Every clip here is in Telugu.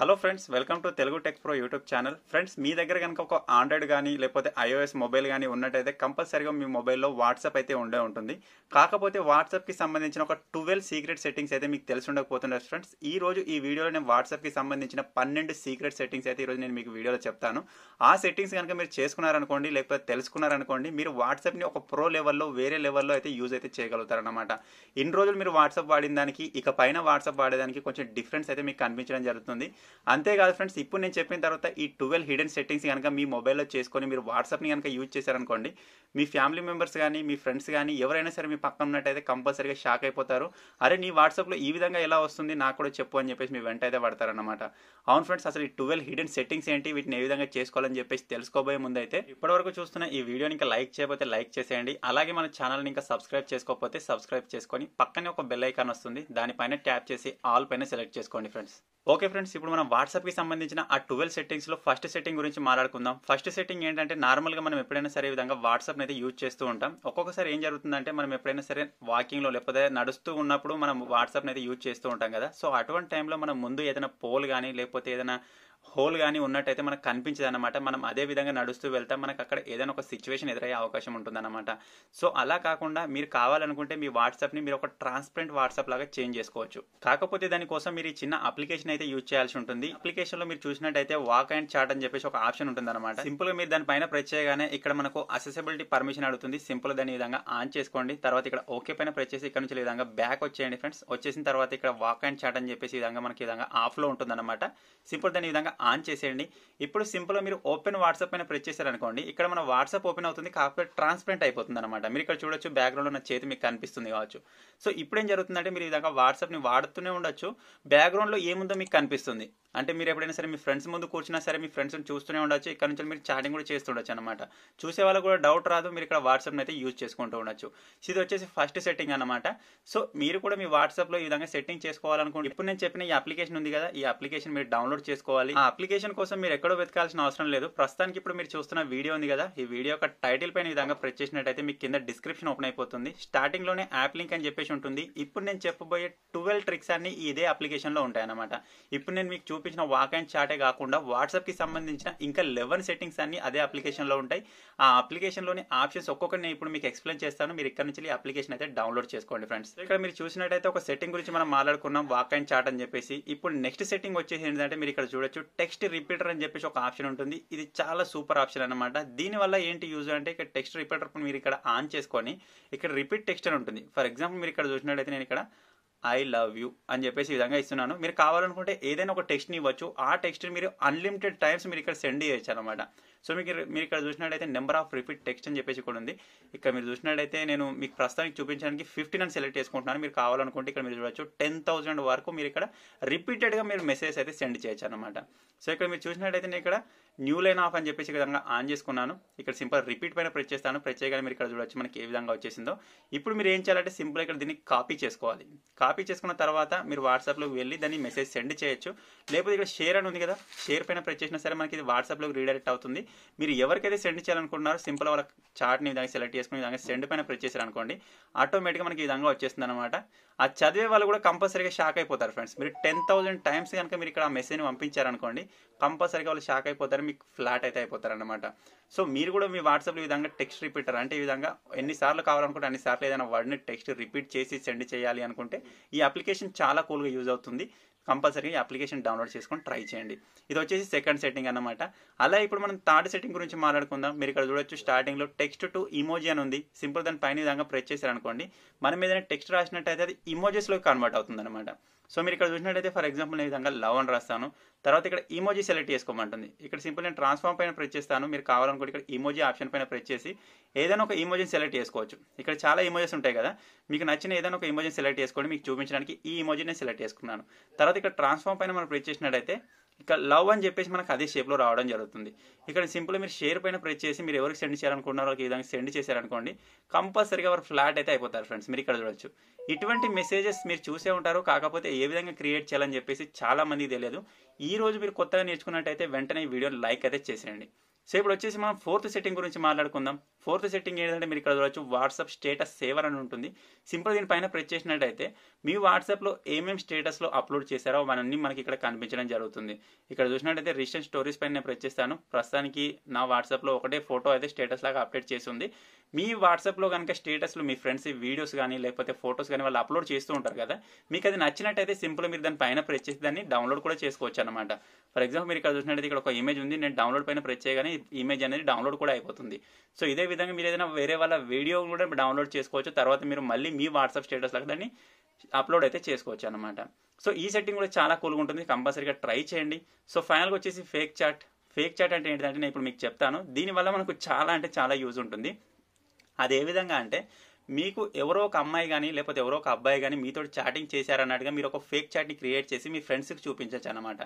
hello friends welcome to Telugu tech pro YouTube channel friends మీ దగ్గర కనుక ఒక ఆండ్రాయిడ్ కానీ లేకపోతే ఐఓఎస్ మొబైల్ కానీ ఉన్నట్టయితే కంపల్సరీగా మీ మొబైల్లో వాట్సాప్ అయితే ఉండే ఉంటుంది కాకపోతే వాట్సాప్కి సంబంధించిన ఒక ట్వెల్వ్ సీక్రెట్ సెట్టింగ్స్ అయితే మీకు తెలిసి ఉండకపోతుండే ఫ్రెండ్స్ ఈ రోజు ఈ వీడియోలో నేను వాట్సాప్కి సంబంధించిన పన్నెండు సీక్రెట్ సెట్టింగ్స్ అయితే ఈరోజు నేను మీకు వీడియోలో చెప్తాను ఆ సెట్టింగ్స్ కనుక మీరు చేసుకున్నారనుకోండి లేకపోతే తెలుసుకున్నారనుకోండి మీరు వాట్సాప్ని ఒక ప్రో లెవెల్లో వేరే లెవెల్లో అయితే యూజ్ అయితే చేయగలుగుతారనమాట ఇన్ని రోజులు మీరు వాట్సాప్ వాడిన దానికి ఇక పైన వాట్సాప్ వాడేదానికి కొంచెం డిఫరెన్స్ అయితే మీకు కనిపించడం జరుగుతుంది అంతేకాదు ఫ్రెండ్స్ ఇప్పుడు నేను చెప్పిన తర్వాత ఈ ట్వెల్వ్ హిడెన్ సెట్టింగ్స్ కనుక మీ మొబైల్లో చేసుకొని మీరు వాట్సాప్ని కనుక యూజ్ చేశారనుకోండి మీ ఫ్యామిలీ మెంబర్స్ కానీ మీ ఫ్రెండ్స్ కానీ ఎవరైనా సరే మీ పక్కన ఉన్నట్టయితే కంపల్సరీగా షాక్ అయిపోతారు అరే నీ వాట్సాప్లో ఈ విధంగా ఎలా వస్తుంది నాకు కూడా చెప్పు అని చెప్పేసి మీ వెంట అయితే పడతారనమాట అవును ఫ్రెండ్స్ అసలు ఈ ట్వెల్వ్ హిడెన్ సెట్టింగ్స్ ఏంటి వీటిని ఏ విధంగా చేసుకోవాలని చెప్పేసి తెలుసుకోబోయే ముందైతే ఇప్పటివరకు చూస్తున్న ఈ వీడియోని ఇంకా లైక్ చేయకపోతే లైక్ చేసేయండి అలాగే మన ఛానల్ని ఇంకా సబ్స్క్రైబ్ చేసుకోకపోతే సబ్స్క్రైబ్ చేసుకొని పక్కనే ఒక బెల్ ఐకాన్ వస్తుంది దానిపైన ట్యాప్ చేసి ఆల్ పైన సెలెక్ట్ చేసుకోండి ఫ్రెండ్స్ ఓకే ఫ్రెండ్స్ ఇప్పుడు ఇప్పుడు మనం వాట్సాప్కి సంబంధించిన ఆ ట్వెల్వ్ సెట్టింగ్స్లో ఫస్ట్ సెట్టింగ్ గురించి మాట్లాడుకుందాం ఫస్ట్ సెట్టింగ్ ఏంటంటే నార్మల్గా మనం ఎప్పుడైనా సరే విధంగా వాట్సాప్ని అయితే యూజ్ చేస్తూ ఉంటాం ఒక్కొక్కసారి ఏం జరుగుతుందంటే మనం ఎప్పుడైనా సరే వాకింగ్లో లేకపోతే నడుస్తూ ఉన్నప్పుడు మనం వాట్సాప్ని అయితే యూజ్ చేస్తూ ఉంటాం కదా సో అటువంటి టైంలో మనం ముందు ఏదైనా పోల్ కానీ లేకపోతే ఏదైనా హోల్ కానీ ఉన్నట్టయితే మనకు కనిపించదు అనమాట మనం అదే విధంగా నడుస్తూ వెళ్తాం మనకు అక్కడ ఏదైనా ఒక సిచ్యువేషన్ ఎదురయ్యే అవకాశం ఉంటుందన్నమాట సో అలా కాకుండా మీరు కావాలనుకుంటే మీ వాట్సాప్ని మీరు ఒక ట్రాన్స్పరెంట్ వాట్సాప్ లాగా చేంజ్ చేసుకోవచ్చు కాకపోతే దానికోసం మీరు ఈ చిన్న అప్లికేషన్ అయితే యూజ్ చేయాల్సి ఉంటుంది అప్లికేషన్లో మీరు చూసినట్టయితే వాక్ అండ్ చాట్ అని చెప్పేసి ఒక ఆప్షన్ ఉంటుంది అనమాట సింపుల్గా మీరు దానిపైన ప్రెస్ చేయగానే ఇక్కడ మనకు అసెసిబిలిటీ పర్మిషన్ అడుగుతుంది సింపుల్ దాని విధంగా ఆన్ చేసుకోండి తర్వాత ఇక్కడ ఓకే పైన ప్రెస్ చేసి ఇక్కడ నుంచి విధంగా బ్యాక్ వచ్చేయండి ఫ్రెండ్స్ వచ్చేసిన తర్వాత ఇక్కడ వాక్ అండ్ చాట్ అని చెప్పేసి విధంగా మనకి విధంగా ఆఫ్లో ఉంటుంది అనమాట సింపుల్ దాని విధంగా ఆన్ చేసేయండి ఇప్పుడు సింపుల్గా మీరు ఓపెన్ వాట్సాప్ పైన ప్రెస్ చేశారనుకోండి ఇక్కడ మన వాట్సాప్ ఓపెన్ అవుతుంది కాకపోతే ట్రాన్స్పరెంట్ అయిపోతుంది అనమాట మీరు ఇక్కడ చూడొచ్చు బ్యాక్గ్రౌండ్ ఉన్న చేతి మీకు కనిపిస్తుంది కావచ్చు సో ఇప్పుడు ఏం జరుగుతుందంటే మీరు ఈ విధంగా వాట్సాప్ని వాడుతూనే ఉండొచ్చు బ్యాక్గ్రౌండ్లో ఏముందో మీకు కనిపిస్తుంది అంటే మీరు ఎప్పుడైనా సరే మీ ఫ్రెండ్స్ ముందు కూర్చున్నా సరే మీ ఫ్రెండ్స్ని చూస్తూనే ఉండొచ్చు ఇక్కడ నుంచి మీరు చాటింగ్ కూడా ఉండొచ్చు అనమాట చూసే వాళ్ళకి కూడా డౌట్ రాదు మీరు ఇక్కడ వాట్సాప్ని అయితే యూజ్ చేసుకుంటూ ఉండొచ్చు ఇది వచ్చేసి ఫస్ట్ సెట్టింగ్ అనమాట సో మీరు కూడా మీ వాట్సాప్లో ఈ విధంగా సెట్టింగ్ చేసుకోవాలనుకుంటే ఇప్పుడు నేను చెప్పిన ఈ అప్లికేషన్ ఉంది కదా ఈ అప్లికేషన్ మీరు డౌన్లోడ్ చేసుకోవాలి ఆ అప్లికేషన్ కోసం మీరు ఎక్కడో వెతకాల్సిన అవసరం లేదు ప్రస్తుతానికి ఇప్పుడు మీరు చూస్తున్న వీడియో ఉంది కదా ఈ వీడియో యొక్క టైటిల్ పైన విధంగా ప్రెస్ చేసినట్టయితే మీకు కింద డిస్క్రిప్షన్ ఓపెన్ అయిపోతుంది స్టార్టింగ్లోనే యాప్ లింక్ అని చెప్పేసి ఉంటుంది ఇప్పుడు నేను చెప్పబోయే ట్వెల్వ్ ట్రిక్స్ అన్ని ఇదే అప్లికేషన్లో అనమాట ఇప్పుడు నేను మీకు చూపించిన వాక్ అండ్ చాటే కాకుండా వాట్సాప్కి సంబంధించిన ఇంకా లెవెన్ సెట్టింగ్స్ అన్ని అదే అప్లికేషన్లో ఉంటాయి ఆ అప్లికేషన్లోని ఆప్షన్స్ ఒక్కొక్కటి నేను ఇప్పుడు మీకు ఎక్స్ప్లెయిన్ చేస్తాను మీరు ఇక్కడ నుంచి అప్లికేషన్ అయితే డౌన్లోడ్ చేసుకోండి ఫ్రెండ్స్ ఇక్కడ మీరు చూసినట్టయితే ఒక సెట్టింగ్ గురించి మనం మాట్లాడుకున్నాం వాక్ అండ్ చాట్ అని చెప్పేసి ఇప్పుడు నెక్స్ట్ సెట్టింగ్ వచ్చేసి ఏంటంటే మీరు ఇక్కడ చూడొచ్చు టెక్స్ట్ రిపీటర్ అని చెప్పేసి ఒక ఆప్షన్ ఉంటుంది ఇది చాలా సూపర్ ఆప్షన్ అనమాట దీనివల్ల ఏంటి యూజ్ అంటే ఇక్కడ టెక్స్ట్ రిపీటర్ మీరు ఇక్కడ ఆన్ చేసుకొని ఇక్కడ రిపీట్ టెక్స్ట్ అని ఉంటుంది ఫర్ ఎగ్జాంపుల్ మీరు ఇక్కడ చూసినట్టయితే నేను ఇక్కడ ఐ లవ్ యూ అని చెప్పేసి విధంగా ఇస్తున్నాను మీరు కావాలనుకుంటే ఏదైనా ఒక టెక్స్ట్ని ఇవ్వచ్చు ఆ టెక్స్ట్ని మీరు అన్లిమిటెడ్ టైమ్స్ మీరు ఇక్కడ సెండ్ చేయొచ్చు అనమాట సో మీకు మీరు ఇక్కడ చూసినట్టయితే నెంబర్ ఆఫ్ రిపీట్ టెక్స్ట్ అని చెప్పేసి కూడా ఉంది ఇక్కడ మీరు చూసినట్టయితే నేను మీకు ప్రస్తుతానికి చూపించడానికి ఫిఫ్టీన్ అని సెలెక్ట్ చేసుకుంటున్నాను మీరు కావాలనుకుంటే ఇక్కడ మీరు చూడవచ్చు టెన్ థౌసండ్ వరకు మీరు ఇక్కడ రిపీటెడ్గా మీరు మెసేజ్ అయితే సెండ్ చేయొచ్చు అనమాట సో ఇక్కడ మీరు చూసినట్టయితే నేను ఇక్కడ న్యూ లైన్ ఆఫ్ అని చెప్పేసి విధంగా ఆన్ చేసుకున్నాను ఇక్కడ సింపుల్ రిపీట్ పైన ప్రెస్ చేస్తాను ప్రెస్ చేయగానే మీరు ఇక్కడ చూడొచ్చు మనకి ఏ విధంగా వచ్చేసిందో ఇప్పుడు మీరు ఏం చేయాలంటే సింపుల్ ఇక్కడ దీన్ని కాపీ చేసుకోవాలి కాపీ చేసుకున్న తర్వాత మీరు వాట్సాప్లో వెళ్ళి దాన్ని మెసేజ్ సెండ్ చేయొచ్చు లేకపోతే ఇక్కడ షేర్ అని ఉంది కదా షేర్ పైన ప్రెస్ చేసినా సరే మనకి ఇది వాట్సాప్లో రీడైరెక్ట్ అవుతుంది మీరు ఎవరికైతే సెండ్ చేయాలనుకుంటున్నారో సింపుల్ వాళ్ళ చార్ట్ని విధంగా సెలెక్ట్ చేసుకుని విధంగా సెండ్ పైన ప్రెస్ చేశారనుకోండి అనుకోండి ఆటోమేటిక్గా మనకి ఈ విధంగా వచ్చేస్తుంది అనమాట ఆ చదివే వాళ్ళు కూడా కంపల్సరీగా షాక్ అయిపోతారు ఫ్రెండ్స్ మీరు టెన్ థౌసండ్ టైమ్స్ కనుక మీరు ఇక్కడ ఆ మెసేజ్ని పంపించారనుకోండి కంపల్సరీగా వాళ్ళు షాక్ అయిపోతారు మీకు ఫ్లాట్ అయితే అయిపోతారనమాట సో మీరు కూడా మీ వాట్సాప్లో ఈ విధంగా టెక్స్ట్ రిపీటర్ అంటే ఈ విధంగా ఎన్నిసార్లు కావాలనుకుంటే అన్నిసార్లు ఏదైనా వర్డ్ని టెక్స్ట్ రిపీట్ చేసి సెండ్ చేయాలి అనుకుంటే ఈ అప్లికేషన్ చాలా కూల్గా యూజ్ అవుతుంది కంపల్సరీ అప్లికేషన్ డౌన్లోడ్ చేసుకొని ట్రై చేయండి ఇది వచ్చేసి సెకండ్ సెట్టింగ్ అనమాట అలా ఇప్పుడు మనం థర్డ్ సెట్టింగ్ గురించి మాట్లాడుకుందాం మీరు ఇక్కడ చూడొచ్చు స్టార్టింగ్లో టెక్స్ట్ టు ఇమోజీ అని ఉంది సింపుల్ దాని పైన విధంగా ప్రెస్ చేశారనుకోండి మనం ఏదైనా టెక్స్ట్ రాసినట్టయితే అది ఇమోజెస్లోకి కన్వర్ట్ అవుతుంది అనమాట సో మీరు ఇక్కడ చూసినట్టయితే ఫర్ ఎగ్జాంపుల్ నేను విధంగా లవ్ అని రాస్తాను తర్వాత ఇక్కడ ఈమోజీ సెలెక్ట్ చేసుకోమంటుంది ఇక్కడ సింపుల్ నేను ట్రాన్స్ఫామ్ పైన ప్రెస్ చేస్తాను మీరు కావాలనుకుంటే ఇక్కడ ఈమోజీ ఆప్షన్ పైన ప్రెస్ చేసి ఏదైనా ఒక ఈమోజీని సెలెక్ట్ చేసుకోవచ్చు ఇక్కడ చాలా ఇమోజెస్ ఉంటాయి కదా మీకు నచ్చిన ఏదైనా ఒక ఈమోజీని సెలెక్ట్ చేసుకోండి మీకు చూపించడానికి ఈ నేను సెలెక్ట్ చేసుకున్నాను తర్వాత ఇక్కడ ట్రాన్స్ఫామ్ పైన మనం ప్రెస్ చేసినట్టయితే ఇక లవ్ అని చెప్పేసి మనకు అదే షేప్లో రావడం జరుగుతుంది ఇక్కడ సింపుల్ మీరు షేర్ పైన ప్రెస్ చేసి మీరు ఎవరికి సెండ్ చేయాలనుకున్నారో ఈ విధంగా సెండ్ చేశారనుకోండి కంపల్సరీగా వారు ఫ్లాట్ అయితే అయిపోతారు ఫ్రెండ్స్ మీరు ఇక్కడ చూడొచ్చు ఇటువంటి మెసేజెస్ మీరు చూసే ఉంటారు కాకపోతే ఏ విధంగా క్రియేట్ చేయాలని చెప్పేసి చాలా తెలియదు ఈ రోజు మీరు కొత్తగా నేర్చుకున్నట్టయితే వెంటనే వీడియోని లైక్ అయితే చేసేయండి సో ఇప్పుడు వచ్చేసి మనం ఫోర్త్ సెట్టింగ్ గురించి మాట్లాడుకుందాం ఫోర్త్ సెట్టింగ్ ఏంటంటే మీరు ఇక్కడ చూడవచ్చు వాట్సాప్ స్టేటస్ సేవర్ అని ఉంటుంది సింపుల్ దీనిపైన ప్రెస్ చేసినట్టయితే మీ వాట్సాప్లో ఏమేమి స్టేటస్లో అప్లోడ్ చేశారో అవన్నీ మనకి ఇక్కడ కనిపించడం జరుగుతుంది ఇక్కడ చూసినట్టయితే రీసెంట్ స్టోరీస్ పైన నేను ప్రెస్ చేస్తాను ప్రస్తుతానికి నా వాట్సాప్లో ఒకటే ఫోటో అయితే స్టేటస్ లాగా అప్డేట్ చేసి ఉంది మీ వాట్సాప్లో కనుక స్టేటస్లో మీ ఫ్రెండ్స్ వీడియోస్ కానీ లేకపోతే ఫొటోస్ కానీ వాళ్ళు అప్లోడ్ చేస్తూ ఉంటారు కదా మీకు అది నచ్చినట్టయితే సింపుల్ మీరు దాని పైన ప్రెస్ చేసి దాన్ని డౌన్లోడ్ కూడా చేసుకోవచ్చు అనమాట ఫర్ ఎగ్జాంపుల్ మీరు ఇక్కడ చూసినట్టు ఇక్కడ ఒక ఇమేజ్ ఉంది నేను డౌన్లోడ్ పైన ప్రెస్ చేయగానే ఇమేజ్ అనేది డౌన్లోడ్ కూడా అయిపోతుంది సో ఇదే విధంగా మీరు ఏదైనా వేరే వాళ్ళ వీడియో కూడా డౌన్లోడ్ చేసుకోవచ్చు తర్వాత మీరు మళ్ళీ మీ వాట్సాప్ స్టేటస్లకు దాన్ని అప్లోడ్ అయితే చేసుకోవచ్చు అనమాట సో ఈ సెట్టింగ్ కూడా చాలా కూల్గా ఉంటుంది కంపల్సరీగా ట్రై చేయండి సో ఫైనల్గా వచ్చేసి ఫేక్ చాట్ ఫేక్ చాట్ అంటే ఏంటంటే నేను ఇప్పుడు మీకు చెప్తాను దీనివల్ల మనకు చాలా అంటే చాలా యూజ్ ఉంటుంది అది ఏ విధంగా అంటే మీకు ఎవరో ఒక అమ్మాయి కానీ లేకపోతే ఎవరో ఒక అబ్బాయి కానీ మీతో చాటింగ్ చేశారన్నట్టుగా మీరు ఒక ఫేక్ చాట్ని క్రియేట్ చేసి మీ ఫ్రెండ్స్కి చూపించవచ్చు అనమాట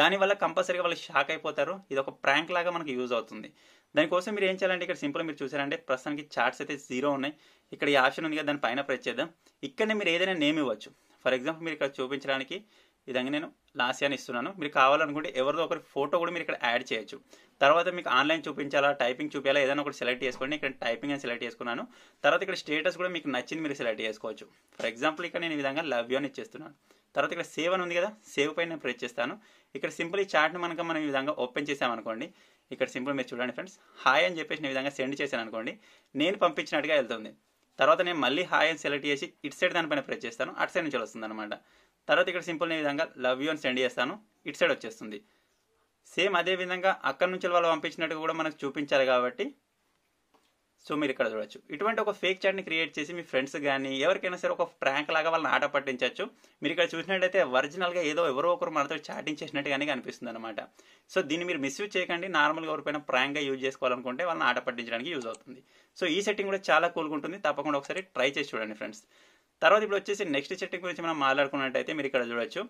దానివల్ల కంపల్సరీగా వాళ్ళు షాక్ అయిపోతారు ఇది ఒక ప్రాంక్ లాగా మనకి యూజ్ అవుతుంది దానికోసం మీరు ఏం చేయాలంటే ఇక్కడ సింపుల్ మీరు చూసారంటే ప్రస్తుతానికి చాట్స్ అయితే జీరో ఉన్నాయి ఇక్కడ ఈ ఆప్షన్ ఉంది కదా దాని పైన ప్రెస్ చేద్దాం ఇక్కడనే మీరు ఏదైనా నేమ్ ఇవ్వచ్చు ఫర్ ఎగ్జాంపుల్ మీరు ఇక్కడ చూపించడానికి విధంగా నేను లాస్ట్ అని ఇస్తున్నాను మీరు కావాలనుకుంటే ఎవరిదో ఒకరి ఫోటో కూడా మీరు ఇక్కడ యాడ్ చేయొచ్చు తర్వాత మీకు ఆన్లైన్ చూపించాలా టైపింగ్ చూపించాలా ఏదైనా ఒకటి సెలెక్ట్ చేసుకోండి ఇక్కడ టైపింగ్ అని సెలెక్ట్ చేసుకున్నాను తర్వాత ఇక్కడ స్టేటస్ కూడా మీకు నచ్చింది మీరు సెలెక్ట్ చేసుకోవచ్చు ఫర్ ఎగ్జాంపుల్ ఇక్కడ నేను ఈ విధంగా లవ్ అని ఇచ్చేస్తున్నాను తర్వాత ఇక్కడ సేవ్ అని ఉంది కదా సేవ్ పైన నేను ప్రెస్ చేస్తాను ఇక్కడ సింపుల్ ఈ చాట్ని మనకు మనం ఈ విధంగా ఓపెన్ చేసామనుకోండి ఇక్కడ సింపుల్ మీరు చూడండి ఫ్రెండ్స్ హాయ్ అని చెప్పేసి నేను విధంగా సెండ్ చేశాను అనుకోండి నేను పంపించినట్టుగా వెళ్తుంది తర్వాత నేను మళ్ళీ హాయ్ అని సెలెక్ట్ చేసి ఇటు సైడ్ దానిపైన ప్రెస్ చేస్తాను అటు సైడ్ నుంచి వస్తుంది అనమాట తర్వాత ఇక్కడ సింపుల్ నే విధంగా లవ్ యూ అని సెండ్ చేస్తాను ఇట్ సైడ్ వచ్చేస్తుంది సేమ్ అదే విధంగా అక్కడ నుంచి వాళ్ళు పంపించినట్టు కూడా మనకు చూపించాలి కాబట్టి సో మీరు ఇక్కడ చూడొచ్చు ఇటువంటి ఒక ఫేక్ చాట్ని క్రియేట్ చేసి మీ ఫ్రెండ్స్ కానీ ఎవరికైనా సరే ఒక ప్రాంక్ లాగా వాళ్ళని ఆట పట్టించవచ్చు మీరు ఇక్కడ చూసినట్టయితే ఒరిజినల్గా ఏదో ఎవరో ఒకరు మనతో చాటింగ్ చేసినట్టుగానే అనిపిస్తుంది అనమాట సో దీన్ని మీరు మిస్యూజ్ చేయకండి నార్మల్గా ఎవరిపైన ప్రాంక్గా యూజ్ చేసుకోవాలనుకుంటే వాళ్ళని ఆట పట్టించడానికి యూజ్ అవుతుంది సో ఈ సెట్టింగ్ కూడా చాలా కూల్గా ఉంటుంది తప్పకుండా ఒకసారి ట్రై చేసి చూడండి ఫ్రెండ్స్ తర్వాత ఇప్పుడు వచ్చేసి నెక్స్ట్ చెట్టు గురించి మనం మాట్లాడుకున్నట్టయితే మీరు ఇక్కడ చూడొచ్చు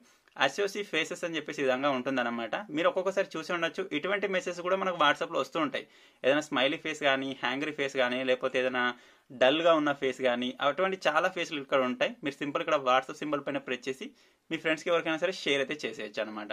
అసోసి ఫేసెస్ అని చెప్పేసి విధంగా ఉంటుందన్నమాట మీరు ఒక్కొక్కసారి చూసి ఉండొచ్చు ఇటువంటి మెసేజ్ కూడా మనకు వాట్సాప్లో వస్తూ ఉంటాయి ఏదైనా స్మైలీ ఫేస్ కానీ హ్యాంగ్రీ ఫేస్ కానీ లేకపోతే ఏదైనా డల్గా ఉన్న ఫేస్ కానీ అటువంటి చాలా ఫేస్లు ఇక్కడ ఉంటాయి మీరు సింపుల్ ఇక్కడ వాట్సాప్ సింబల్ పైన ప్రెస్ చేసి మీ ఫ్రెండ్స్కి ఎవరికైనా సరే షేర్ అయితే చేసేయచ్చు అనమాట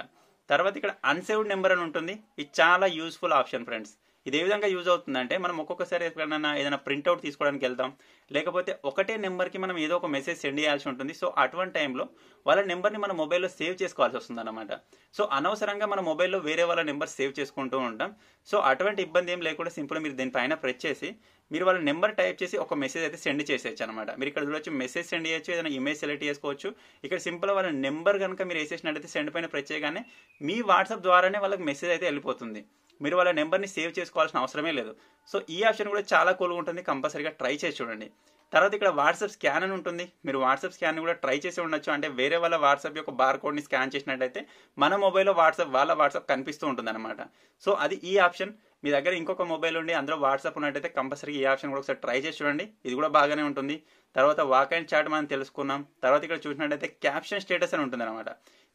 తర్వాత ఇక్కడ అన్సేవ్డ్ నెంబర్ అని ఉంటుంది ఇది చాలా యూస్ఫుల్ ఆప్షన్ ఫ్రెండ్స్ ఇది ఏ విధంగా యూజ్ అవుతుందంటే మనం ఒక్కొక్కసారి ఎక్కడైనా ఏదైనా ప్రింట్అవుట్ తీసుకోవడానికి వెళ్తాం లేకపోతే ఒకటే నెంబర్కి మనం ఏదో ఒక మెసేజ్ సెండ్ చేయాల్సి ఉంటుంది సో అటువంటి టైంలో వాళ్ళ నెంబర్ని మన మొబైల్లో సేవ్ చేసుకోవాల్సి వస్తుంది అనమాట సో అనవసరంగా మన మొబైల్లో వేరే వాళ్ళ నెంబర్ సేవ్ చేసుకుంటూ ఉంటాం సో అటువంటి ఇబ్బంది ఏం లేకుండా సింపుల్ మీరు దీనిపైన ప్రెస్ చేసి మీరు వాళ్ళ నెంబర్ టైప్ చేసి ఒక మెసేజ్ అయితే సెండ్ చేసేయచ్చు అనమాట మీరు ఇక్కడ చూడొచ్చు మెసేజ్ సెండ్ చేయొచ్చు ఏదైనా ఇమేజ్ సెలెక్ట్ చేసుకోవచ్చు ఇక్కడ సింపుల్ వాళ్ళ నెంబర్ కనుక మీరు వేసేసినట్టయితే సెండ్ పైన ప్రెస్ చేయగానే మీ వాట్సాప్ ద్వారానే వాళ్ళకి మెసేజ్ అయితే వెళ్ళిపోతుంది మీరు వాళ్ళ నెంబర్ని సేవ్ చేసుకోవాల్సిన అవసరమే లేదు సో ఈ ఆప్షన్ కూడా చాలా కూల్గా ఉంటుంది కంపల్సరీగా ట్రై చేసి చూడండి తర్వాత ఇక్కడ వాట్సాప్ స్కాన్ అని ఉంటుంది మీరు వాట్సాప్ స్కాన్ కూడా ట్రై చేసి ఉండొచ్చు అంటే వేరే వాళ్ళ వాట్సాప్ యొక్క బార్ కోడ్ని స్కాన్ చేసినట్టయితే మన మొబైల్లో వాట్సాప్ వాళ్ళ వాట్సాప్ కనిపిస్తూ ఉంటుంది అనమాట సో అది ఈ ఆప్షన్ మీ దగ్గర ఇంకొక మొబైల్ ఉండి అందులో వాట్సాప్ ఉన్నట్టయితే కంపల్సరీ ఈ ఆప్షన్ కూడా ఒకసారి ట్రై చేసి చూడండి ఇది కూడా బాగానే ఉంటుంది తర్వాత వాక్ అండ్ చాట్ మనం తెలుసుకున్నాం తర్వాత ఇక్కడ చూసినట్టయితే క్యాప్షన్ స్టేటస్ అని ఉంటుంది అనమాట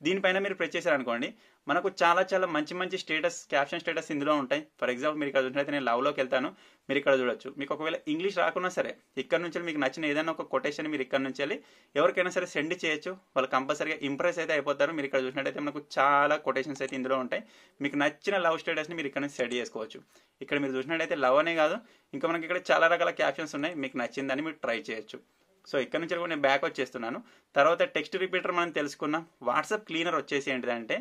దీనిపైన మీరు ప్రెస్ చేశారనుకోండి మనకు చాలా చాలా మంచి మంచి స్టేటస్ క్యాప్షన్ స్టేటస్ ఇందులో ఉంటాయి ఫర్ ఎగ్జాంపుల్ మీరు ఇక్కడ చూసినట్టు నేను లవ్లోకి వెళ్తాను మీరు ఇక్కడ చూడొచ్చు మీకు ఒకవేళ ఇంగ్లీష్ రాకున్నా సరే ఇక్కడ నుంచి మీకు నచ్చిన ఏదైనా ఒక కొటేషన్ మీరు ఇక్కడ నుంచి వెళ్ళి ఎవరికైనా సరే సెండ్ చేయొచ్చు వాళ్ళు కంపల్సరీగా ఇంప్రెస్ అయితే అయిపోతారు మీరు ఇక్కడ చూసినట్టయితే మనకు చాలా కొటేషన్స్ అయితే ఇందులో ఉంటాయి మీకు నచ్చిన లవ్ స్టేటస్ని మీరు ఇక్కడ నుంచి సెట్ చేసుకోవచ్చు ఇక్కడ మీరు చూసినట్టయితే లవ్ అనే కాదు ఇంకా మనకి ఇక్కడ చాలా రకాల క్యాప్షన్స్ ఉన్నాయి మీకు నచ్చిందని మీరు ట్రై చేయొచ్చు సో ఇక్కడ నుంచి కూడా నేను బ్యాక్ వచ్చేస్తున్నాను తర్వాత టెక్స్ట్ రిపీటర్ మనం తెలుసుకున్నాం వాట్సాప్ క్లీనర్ వచ్చేసి ఏంటిదంటే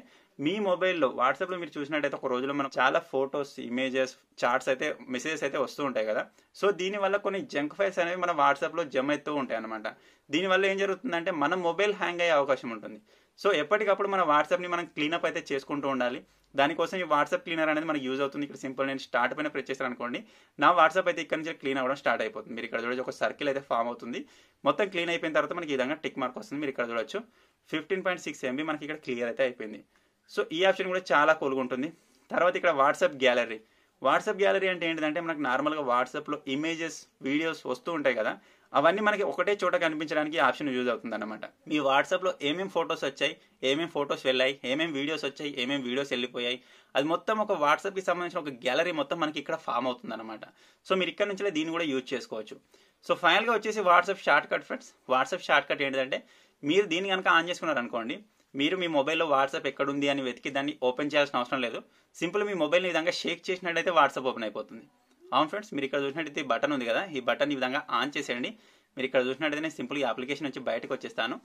మీ మొబైల్లో వాట్సాప్లో మీరు చూసినట్టయితే ఒక రోజులో మనం చాలా ఫొటోస్ ఇమేజెస్ చాట్స్ అయితే మెసేజెస్ అయితే వస్తూ ఉంటాయి కదా సో దీనివల్ల కొన్ని జంక్ ఫైల్స్ అనేవి మన వాట్సాప్లో జమ అవుతూ ఉంటాయి అనమాట దీనివల్ల ఏం జరుగుతుందంటే మన మొబైల్ హ్యాంగ్ అయ్యే అవకాశం ఉంటుంది సో ఎప్పటికప్పుడు మన వాట్సాప్ని మనం క్లీనప్ అయితే చేసుకుంటూ ఉండాలి దానికోసం ఈ వాట్సాప్ క్లీనర్ అనేది మనకు యూజ్ అవుతుంది ఇక్కడ సింపుల్ నేను స్టార్ట్ పైన ప్రెస్ చేశాను అనుకోండి నా వాట్సాప్ అయితే ఇక్కడ నుంచి క్లీన్ అవ్వడం స్టార్ట్ అయిపోతుంది మీరు ఇక్కడ చూడొచ్చు ఒక సర్కిల్ అయితే ఫామ్ అవుతుంది మొత్తం క్లీన్ అయిపోయిన తర్వాత మనకి ఈ విధంగా టిక్ మార్క్ వస్తుంది మీరు ఇక్కడ చూడొచ్చు ఫిఫ్టీన్ పాయింట్ సిక్స్ ఎంబీ మనకి ఇక్కడ క్లియర్ అయితే అయిపోయింది సో ఈ ఆప్షన్ కూడా చాలా కూల్గా ఉంటుంది తర్వాత ఇక్కడ వాట్సాప్ గ్యాలరీ వాట్సాప్ గ్యాలరీ అంటే ఏంటంటే మనకు నార్మల్గా వాట్సాప్లో ఇమేజెస్ వీడియోస్ వస్తూ ఉంటాయి కదా అవన్నీ మనకి ఒకటే చోట కనిపించడానికి ఆప్షన్ యూజ్ అవుతుంది అనమాట మీ వాట్సాప్లో ఏమేమి ఫొటోస్ వచ్చాయి ఏమేమి ఫొటోస్ వెళ్ళాయి ఏమేమి వీడియోస్ వచ్చాయి ఏమేమి వీడియోస్ వెళ్ళిపోయాయి అది మొత్తం ఒక వాట్సాప్కి సంబంధించిన ఒక గ్యాలరీ మొత్తం మనకి ఇక్కడ ఫామ్ అవుతుంది అనమాట సో మీరు ఇక్కడ నుంచి దీన్ని కూడా యూజ్ చేసుకోవచ్చు సో ఫైనల్గా వచ్చేసి WhatsApp shortcut friends WhatsApp shortcut ఏంటంటే మీరు దీన్ని కనుక ఆన్ చేసుకున్నారు అనుకోండి మీరు మీ మొబైల్లో వాట్సాప్ ఎక్కడుంది అని వెతికి దాన్ని ఓపెన్ చేయాల్సిన అవసరం లేదు సింపుల్ మీ మొబైల్ని విధంగా షేక్ చేసినట్టయితే వాట్సాప్ ఓపెన్ అయిపోతుంది అవును ఫ్రెండ్స్ మీరు ఇక్కడ చూసినట్టయితే బటన్ ఉంది కదా ఈ బటన్ ఈ విధంగా ఆన్ చేసేయండి మీరు ఇక్కడ చూసినట్టయితే నేను సింపుల్గా అప్లికేషన్ వచ్చి బయటకు వచ్చేస్తాను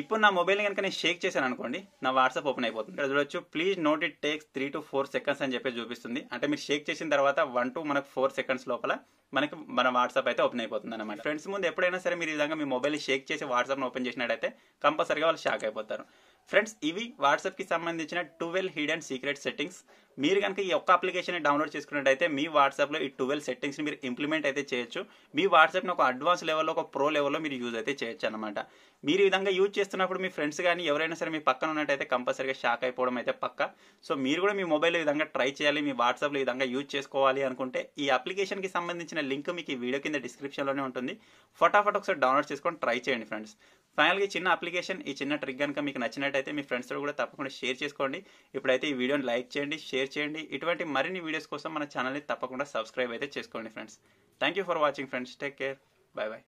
ఇప్పుడు నా మొబైల్ని కనుక నేను షేక్ చేశాను అనుకోండి నా వాట్సాప్ ఓపెన్ అయిపోతుంది ఇక్కడ చూడొచ్చు please note it takes three to four seconds అని చెప్పి చూపిస్తుంది అంటే మీరు షేక్ చేసిన తర్వాత వన్ టు మనకు ఫోర్ సెకండ్స్ లోపల మనకి మన వాట్సాప్ అయితే ఓపెన్ అయిపోతుంది అనమాట ఫ్రెండ్స్ ముందు ఎప్పుడైనా సరే మీరు ఈ విధంగా మీ మొబైల్ షేక్ చేసి వాట్సాప్ను ఓపెన్ చేసినట్టయితే కంపల్సరీగా వాళ్ళు షాక్ అయిపోతారు ఫ్రెండ్స్ ఇవి వాట్సాప్కి సంబంధించిన ట్వెల్వ్ హిడెన్ సీక్రెట్ సెట్టింగ్స్ మీరు కనుక ఈ ఒక్క అప్లికేషన్ డౌన్లోడ్ చేసుకున్నట్టయితే మీ వాట్సాప్లో ఈ టువెల్ సెట్టింగ్స్ని మీరు ఇంప్లిమెంట్ అయితే చేయొచ్చు మీ వాట్సాప్ని ఒక అడ్వాన్స్ లెవెల్లో ఒక ప్రో లెవెల్లో మీరు యూజ్ అయితే చేయొచ్చు అనమాట మీరు ఈ విధంగా యూజ్ చేస్తున్నప్పుడు మీ ఫ్రెండ్స్ కానీ ఎవరైనా సరే మీ పక్కన ఉన్నట్టయితే కంపల్సరీగా షాక్ అయిపోవడం అయితే పక్క సో మీరు కూడా మీ మొబైల్ ఈ విధంగా ట్రై చేయాలి మీ వాట్సాప్లో ఈ విధంగా యూజ్ చేసుకోవాలి అనుకుంటే ఈ అప్లికేషన్కి సంబంధించిన లింక్ మీకు ఈ వీడియో కింద డిస్క్రిప్షన్లోనే ఉంటుంది ఫటాఫట్ ఒకసారి డౌన్లోడ్ చేసుకొని ట్రై చేయండి ఫ్రెండ్స్ ఫైనల్గా చిన్న అప్లికేషన్ ఈ చిన్న ట్రిక్ కనుక మీకు నచ్చినట్టయితే మీ ఫ్రెండ్స్తో కూడా తప్పకుండా షేర్ చేసుకోండి ఇప్పుడైతే ఈ వీడియోని లైక్ చేయండి షేర్ చేయండి ఇటువంటి మరిన్ని వీడియోస్ కోసం మన ఛానల్ని తప్పకుండా సబ్స్క్రైబ్ అయితే చేసుకోండి friends thank you for watching friends take care bye bye